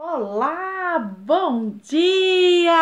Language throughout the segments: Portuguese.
Olá, bom dia!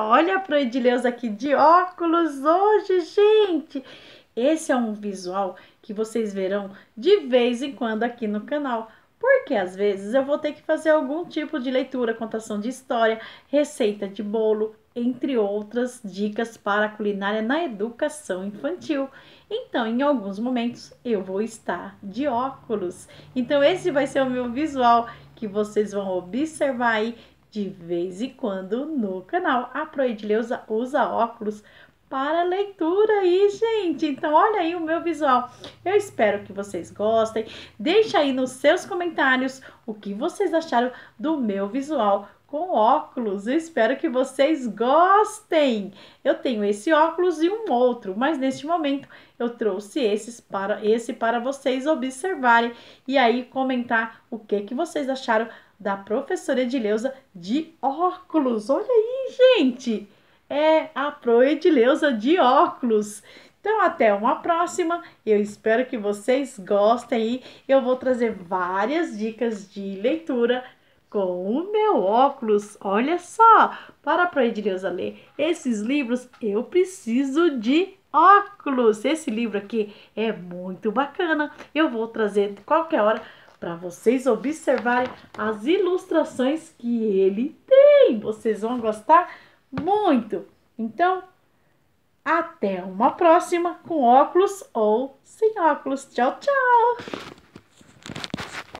Olha o Edileus aqui de óculos hoje, gente! Esse é um visual que vocês verão de vez em quando aqui no canal, porque às vezes eu vou ter que fazer algum tipo de leitura, contação de história, receita de bolo, entre outras dicas para a culinária na educação infantil. Então, em alguns momentos eu vou estar de óculos. Então, esse vai ser o meu visual que vocês vão observar aí de vez em quando no canal. A Proedileuza usa óculos para leitura aí, gente. Então, olha aí o meu visual. Eu espero que vocês gostem. Deixa aí nos seus comentários o que vocês acharam do meu visual com óculos. Eu espero que vocês gostem. Eu tenho esse óculos e um outro, mas neste momento eu trouxe esses para esse para vocês observarem e aí comentar o que que vocês acharam da professora Edileuza de óculos. Olha aí, gente é a Proedileuza de óculos. Então, até uma próxima. Eu espero que vocês gostem. Eu vou trazer várias dicas de leitura com o meu óculos. Olha só, para a Proedileuza ler esses livros, eu preciso de óculos. Esse livro aqui é muito bacana. Eu vou trazer qualquer hora para vocês observarem as ilustrações que ele tem. Vocês vão gostar muito. Então, até uma próxima com óculos ou sem óculos. Tchau, tchau!